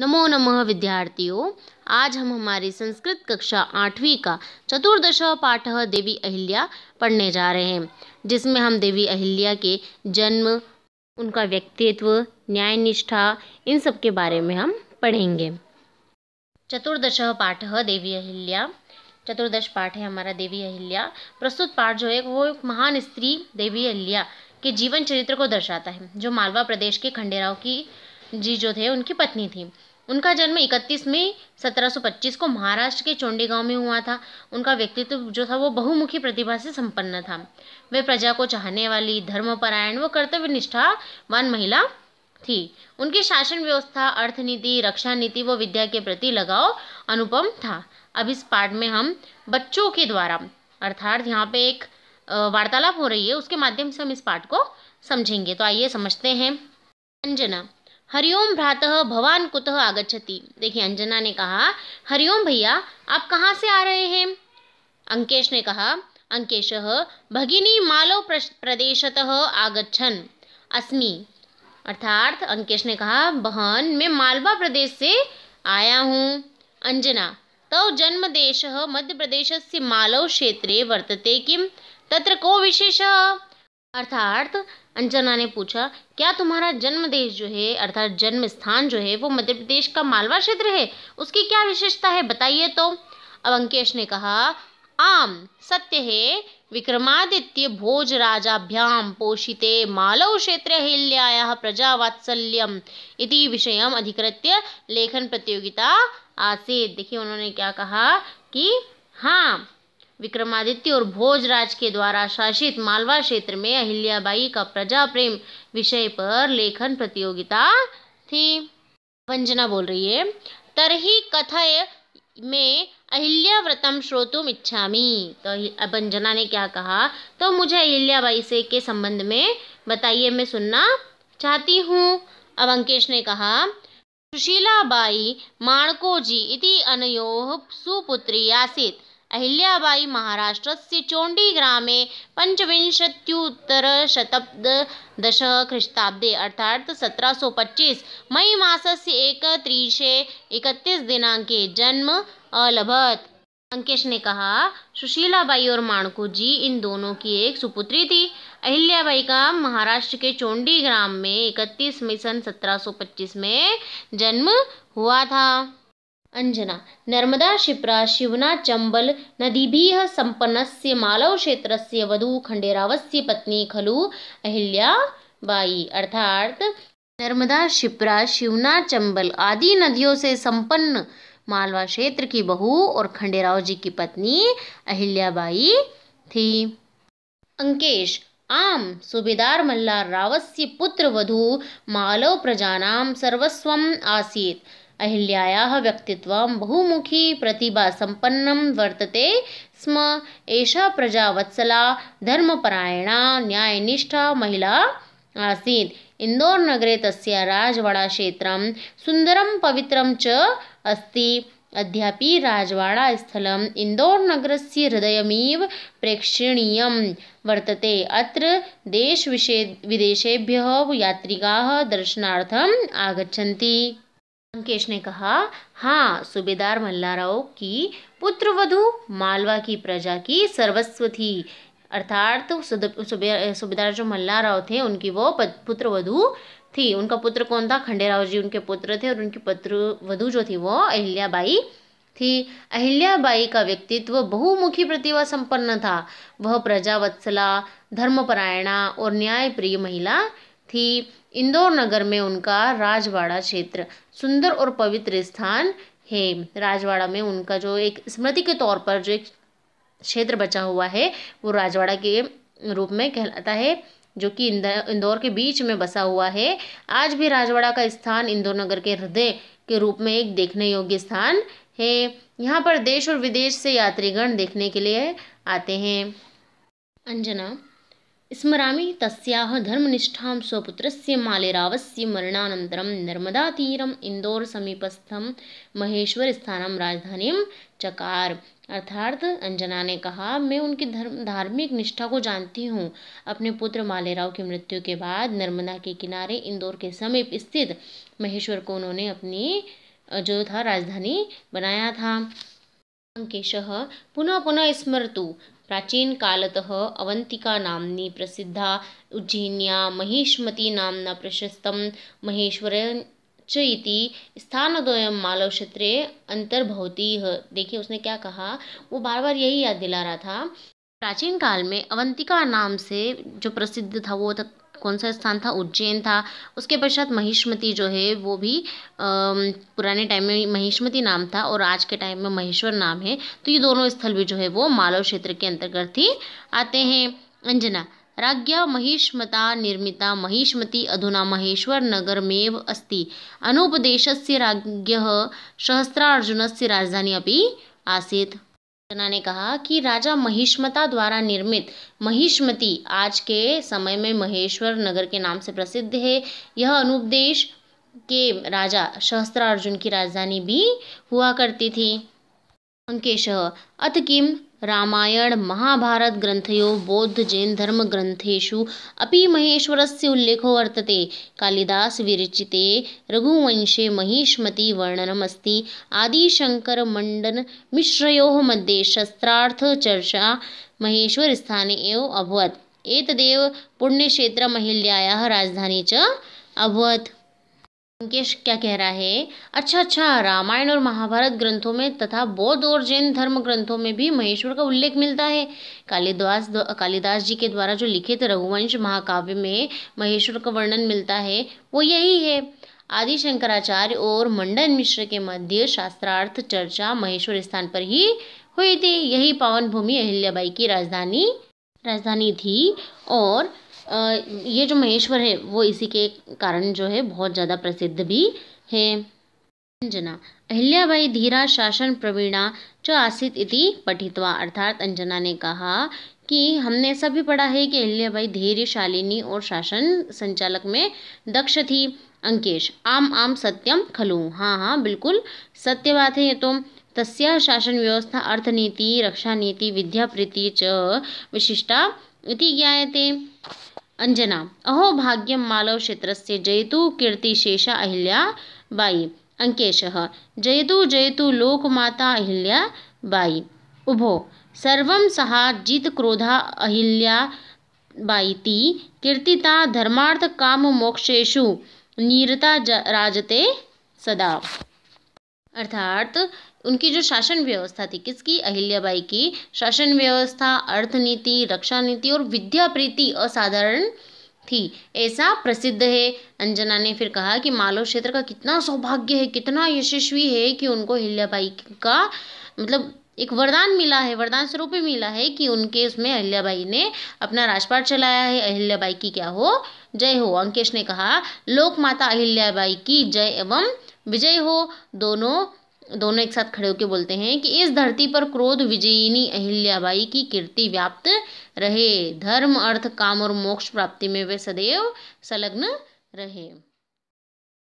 नमो नमः विद्यार्थियों आज हम हमारी संस्कृत कक्षा आठवीं का चतुर्दश पाठ देवी अहिल्या पढ़ने जा रहे हैं जिसमें हम देवी अहिल्या के जन्म उनका व्यक्तित्व न्याय निष्ठा इन सब के बारे में हम पढ़ेंगे चतुर्दश पाठ देवी अहिल्या चतुर्दश पाठ है हमारा देवी अहिल्या प्रस्तुत पाठ जो है वो एक महान स्त्री देवी अहिल्या के जीवन चरित्र को दर्शाता है जो मालवा प्रदेश के खंडेराव की जी जो थे उनकी पत्नी थी उनका जन्म 31 मई 1725 को महाराष्ट्र के चोंडी गांव में हुआ था उनका व्यक्तित्व जो था वो बहुमुखी प्रतिभा से संपन्न था वे प्रजा को चाहने वाली धर्मपरायण व कर्तव्य निष्ठावान महिला थी उनकी शासन व्यवस्था अर्थनीति रक्षा नीति व विद्या के प्रति लगाव अनुपम था अब इस पाठ में हम बच्चों के द्वारा अर्थात यहाँ पे एक वार्तालाप हो रही है उसके माध्यम से हम इस पाठ को समझेंगे तो आइए समझते हैं अंजना हरिओम भ्रातः भवान कुतः आगच्छति देखिए अंजना ने कहा हरिओम भैया आप कहाँ से आ रहे हैं अंकेश ने कहा अंकेश भगिनी मालव प्रदेशतः आगच्छन अस्मि अर्थात अंकेश ने कहा बहन मैं मालवा प्रदेश से आया हूँ अंजना तव तो से मालव क्षेत्र वर्तते किम तत्र को विशेष अर्थात अंजना ने पूछा क्या तुम्हारा जन्म देश जो है अर्थात जन्म स्थान जो है वो मध्य प्रदेश का मालवा क्षेत्र है उसकी क्या विशेषता है बताइए तो अब अंकेश ने कहा आम सत्य है विक्रमादित्य भोज राजाभ्याम पोषिते मालव क्षेत्र हिल्याया वात्सल्यम इति विषय अधिकृत्य लेखन प्रतियोगिता आसीत देखिए उन्होंने क्या कहा कि हाँ विक्रमादित्य और भोजराज के द्वारा शासित मालवा क्षेत्र में अहिल्याबाई का प्रजा प्रेम विषय पर लेखन प्रतियोगिता थी वंजना बोल रही है तरही कथय में अहिल्या व्रतम श्रोतुम इच्छामी तो वंजना ने क्या कहा तो मुझे अहिल्याबाई से के संबंध में बताइए मैं सुनना चाहती हूँ अब अंकेश ने कहा सुशीलाबाई जी इति अनयोह सुपुत्री आसित अहिल्याबाई महाराष्ट्र से चोंडी ग्राम में पंचविंशत्युत्तर शताब्द दश ख्रिस्ताब्दे अर्थात सत्रह सौ पच्चीस मई एक एकत्रिशे इकतीस दिनांक जन्म अलभत अंकेश ने कहा सुशीला बाई और माणको जी इन दोनों की एक सुपुत्री थी अहिल्याबाई का महाराष्ट्र के चोंडी ग्राम में इकतीस मई सन पच्चीस में जन्म हुआ था अंजना नर्मदा क्षिप्रा शिवना क्षेत्र से वधु खंडेराव से पत्नी खलु अहिल्याबाई अर्थात नर्मदा क्षिप्रा शिवना चंबल आदि नदियों से संपन्न मालवा क्षेत्र की बहू और खंडेराव जी की पत्नी अहिल्याबाई थी अंकेश आम सुबेदार मल्लार रावस्य पुत्र वधु मालव प्रजानाम सर्वस्व आसीत अहिल्यायाः व्यक्तित्वं बहुमुखी प्रतिभासम्पन्नं वर्तते स्म एषा प्रजावत्सला धर्मपरायणा न्यायनिष्ठा महिला आसीत् इन्दोरनगरे तस्य राजवाडाक्षेत्रं सुन्दरं पवित्रं च अस्ति अद्यापि राजवाडास्थलम् से हृदयमीव प्रेक्षणीयं वर्तते अत्र देशविषे विदेशेभ्यः यात्रिकाः दर्शनार्थम् आगच्छन्ति लंकेश ने कहा हाँ सुबेदार मल्लाराव की पुत्रवधु मालवा की प्रजा की सर्वस्व थी अर्थात तो सुबेदार जो मल्लाराव थे उनकी वो पुत्रवधु थी उनका पुत्र कौन था खंडेराव जी उनके पुत्र थे और उनकी पुत्र वधु जो थी वो अहिल्याबाई थी अहिल्याबाई का व्यक्तित्व बहुमुखी प्रतिभा संपन्न था वह प्रजावत्सला धर्मपरायणा और न्यायप्रिय महिला थी इंदौर नगर में उनका राजवाड़ा क्षेत्र सुंदर और पवित्र स्थान है राजवाड़ा में उनका जो एक स्मृति के तौर पर जो एक क्षेत्र बचा हुआ है वो राजवाड़ा के रूप में कहलाता है जो कि इंदौर के बीच में बसा हुआ है आज भी राजवाड़ा का स्थान इंदौर नगर के हृदय के रूप में एक देखने योग्य स्थान है यहाँ पर देश और विदेश से यात्रीगण देखने के लिए आते हैं अंजना स्मरामि तस्याः धर्मनिष्ठां स्वपुत्रस्य मालेरावस्य मरणानन्तरं नर्मदातीरम् महेश्वर महेश्वरस्थानं राजधानीं चकार अर्थात अंजना ने कहा मैं उनकी धर्म धार्मिक निष्ठा को जानती हूँ अपने पुत्र मालेराव की मृत्यु के बाद नर्मदा के किनारे इंदौर के समीप स्थित महेश्वर को उन्होंने अपनी जो था राजधानी बनाया था अङ्केशः पुनः पुनः स्मरतु अवंतिका अवन्तिकानाम्नि प्रसिद्धा नाम महिष्मतीनाम्ना प्रशस्तं महेश्वरं च इति स्थानद्वयं मालव क्षेत्रे अंतर्भवती है देखिए उसने क्या कहा वो बार बार यही याद दिला रहा था प्राचीन काल में अवंतिका नाम से जो प्रसिद्ध था वो कौन सा स्थान था उज्जैन था उसके पश्चात महिष्मति जो है वो भी पुराने टाइम में महिष्मति नाम था और आज के टाइम में महेश्वर नाम है तो ये दोनों स्थल भी जो है वो मालव क्षेत्र के अंतर्गत ही आते हैं अंजना राज्ञा महिष्मता निर्मिता महिष्मती अधुना महेश्वर नगर में अस्ति अनूपदेशस्य सहस्त्रार्जुन से राजधानी अभी आसीत जना ने कहा कि राजा महिष्मता द्वारा निर्मित महिष्मती आज के समय में महेश्वर नगर के नाम से प्रसिद्ध है यह अनुपदेश के राजा सहस्त्रार्जुन की राजधानी भी हुआ करती थी अंकेश अथ किम रामायण महाभारत ग्रंथयो बौद्ध जैन धर्म ग्रंथेषु अपि महेश्वरस्य उल्लेखो वर्तते कालिदास विरचिते रघुवंशे महिष्मती वर्णनमस्ति मंडन मिश्रयोः मध्ये शस्त्रार्थचर्चा महेश्वरस्थाने एव अभवत् एतदेव पुण्यक्षेत्रमहिल्यायाः राजधानी च अभवत् अंकेश क्या कह रहा है अच्छा अच्छा रामायण और महाभारत ग्रंथों में तथा बौद्ध और जैन धर्म ग्रंथों में भी महेश्वर का उल्लेख मिलता है कालिदास कालिदास जी के द्वारा जो लिखित रघुवंश महाकाव्य में महेश्वर का वर्णन मिलता है वो यही है आदि शंकराचार्य और मंडन मिश्र के मध्य शास्त्रार्थ चर्चा महेश्वर स्थान पर ही हुई थी यही पावन भूमि अहिल्याबाई की राजधानी राजधानी थी और ये जो महेश्वर है वो इसी के कारण जो है बहुत ज़्यादा प्रसिद्ध भी है अंजना अहिल्याबाई धीरा शासन प्रवीणा जो आसित इति पठितवा अर्थात अंजना ने कहा कि हमने ऐसा भी पढ़ा है कि अहिल्याबाई धैर्य शालिनी और शासन संचालक में दक्ष थी अंकेश आम आम सत्यम खलू हाँ हाँ बिल्कुल सत्य बात है ये तो तस्या शासन तस्याः शासनव्यवस्था अर्थनीतिः रक्षानीतिः विद्याप्रीतिः च विशिष्टा इति ज्ञायते अञ्जना अहो क्षेत्र से जयतु अहिल्या बाई अंकेश जयतु जयतु लोकमाता अहिल्या बाई उभो सर्व सहा जितक्रोधा अहिल्याबायिति कीर्तिता मोक्षेशु नीरता राजते सदा अर्थात उनकी जो शासन व्यवस्था थी किसकी अहिल्याबाई की शासन व्यवस्था अर्थनीति रक्षा नीति और विद्या प्रीति असाधारण थी ऐसा प्रसिद्ध है अंजना ने फिर कहा कि मालव क्षेत्र का कितना सौभाग्य है कितना यशस्वी है कि उनको अहिल्याबाई का मतलब एक वरदान मिला है वरदान स्वरूप मिला है कि उनके उसमें अहिल्याबाई ने अपना राजपाट चलाया है अहिल्याबाई की क्या हो जय हो अंकेश ने कहा लोक माता अहिल्याबाई की जय एवं विजय हो दोनों दोनों एक साथ खड़े होकर बोलते हैं कि इस धरती पर क्रोध विजयिनी अहिल्याबाई की कीर्ति व्याप्त रहे धर्म अर्थ काम और मोक्ष प्राप्ति में वे सदैव संलग्न रहे